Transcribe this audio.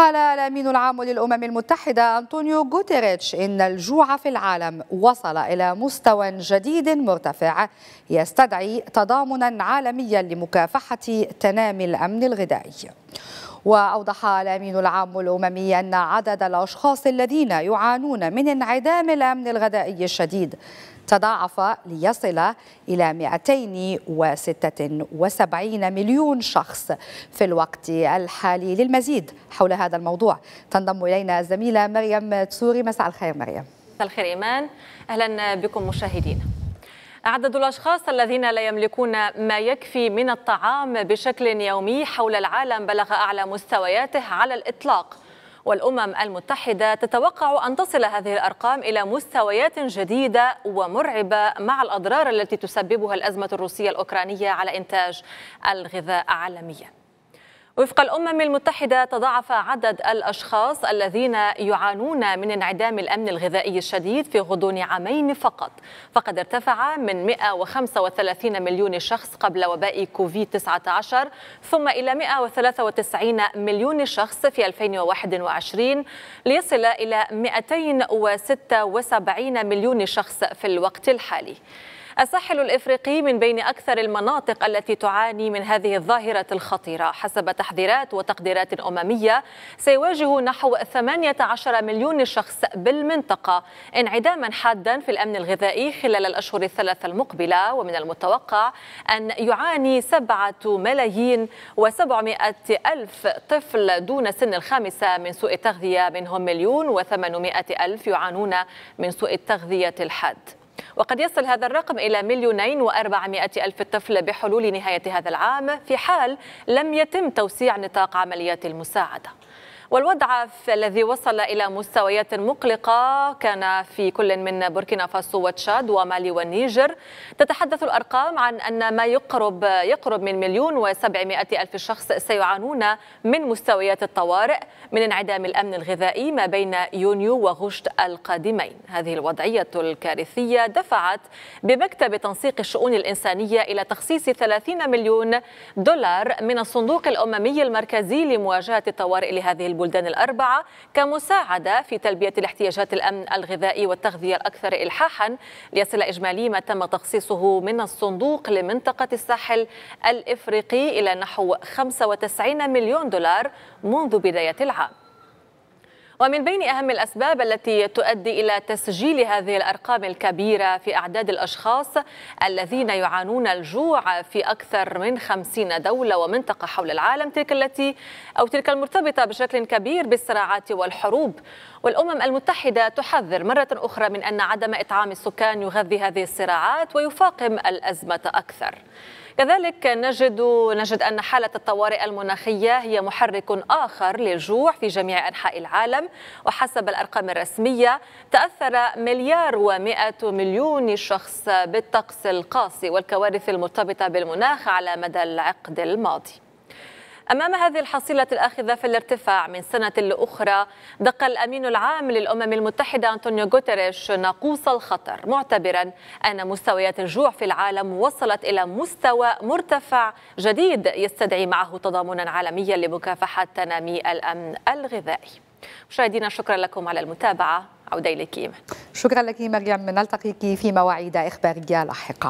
قال الأمين العام للأمم المتحدة أنطونيو غوتيريتش إن الجوع في العالم وصل إلى مستوى جديد مرتفع يستدعي تضامنا عالميا لمكافحة تنامي الأمن الغذائي وأوضح الأمين العام الأممي أن عدد الأشخاص الذين يعانون من انعدام الأمن الغذائي الشديد تضاعف ليصل إلى 276 مليون شخص في الوقت الحالي للمزيد حول هذا الموضوع تنضم إلينا الزميلة مريم تسوري مساء الخير مريم مساء الخير إيمان أهلا بكم مشاهدينا عدد الأشخاص الذين لا يملكون ما يكفي من الطعام بشكل يومي حول العالم بلغ أعلى مستوياته على الإطلاق والأمم المتحدة تتوقع أن تصل هذه الأرقام إلى مستويات جديدة ومرعبة مع الأضرار التي تسببها الأزمة الروسية الأوكرانية على إنتاج الغذاء عالمياً وفق الأمم المتحدة تضاعف عدد الأشخاص الذين يعانون من انعدام الأمن الغذائي الشديد في غضون عامين فقط فقد ارتفع من 135 مليون شخص قبل وباء كوفيد 19 ثم إلى 193 مليون شخص في 2021 ليصل إلى 276 مليون شخص في الوقت الحالي الساحل الإفريقي من بين أكثر المناطق التي تعاني من هذه الظاهرة الخطيرة حسب تحذيرات وتقديرات أممية سيواجه نحو 18 مليون شخص بالمنطقة انعداما حادا في الأمن الغذائي خلال الأشهر الثلاثة المقبلة ومن المتوقع أن يعاني 7 ملايين و700 ألف طفل دون سن الخامسة من سوء التغذية منهم مليون و800 ألف يعانون من سوء التغذية الحاد وقد يصل هذا الرقم إلى مليونين وأربعمائة ألف طفل بحلول نهاية هذا العام في حال لم يتم توسيع نطاق عمليات المساعدة والوضع الذي وصل إلى مستويات مقلقة كان في كل من بوركينا فاسو وتشاد ومالي والنيجر تتحدث الأرقام عن أن ما يقرب يقرب من مليون وسبعمائة ألف شخص سيعانون من مستويات الطوارئ من انعدام الأمن الغذائي ما بين يونيو وغشت القادمين هذه الوضعية الكارثية دفعت بمكتب تنسيق الشؤون الإنسانية إلى تخصيص 30 مليون دولار من الصندوق الأممي المركزي لمواجهة الطوارئ لهذه البلد. البلدان الأربعة كمساعدة في تلبية الاحتياجات الأمن الغذائي والتغذية الأكثر إلحاحا ليصل إجمالي ما تم تخصيصه من الصندوق لمنطقة الساحل الإفريقي إلى نحو 95 مليون دولار منذ بداية العام ومن بين أهم الأسباب التي تؤدي إلى تسجيل هذه الأرقام الكبيرة في أعداد الأشخاص الذين يعانون الجوع في أكثر من خمسين دولة ومنطقة حول العالم تلك التي أو تلك المرتبطة بشكل كبير بالصراعات والحروب والأمم المتحدة تحذر مرة أخرى من أن عدم إطعام السكان يغذي هذه الصراعات ويفاقم الأزمة أكثر كذلك نجد نجد أن حالة الطوارئ المناخية هي محرك آخر للجوع في جميع أنحاء العالم وحسب الأرقام الرسمية تأثر مليار و مليون شخص بالطقس القاسي والكوارث المرتبطة بالمناخ على مدى العقد الماضي أمام هذه الحصيلة الآخذة في الارتفاع من سنة لأخرى دق الأمين العام للأمم المتحدة أنطونيو غوتيريش ناقوس الخطر معتبرا أن مستويات الجوع في العالم وصلت إلى مستوى مرتفع جديد يستدعي معه تضامنا عالميا لمكافحة تنامي الأمن الغذائي مشاهدينا شكرا لكم على المتابعة عودة إليك شكرا لك مريم نلتقيك في مواعيد إخبارية لاحقة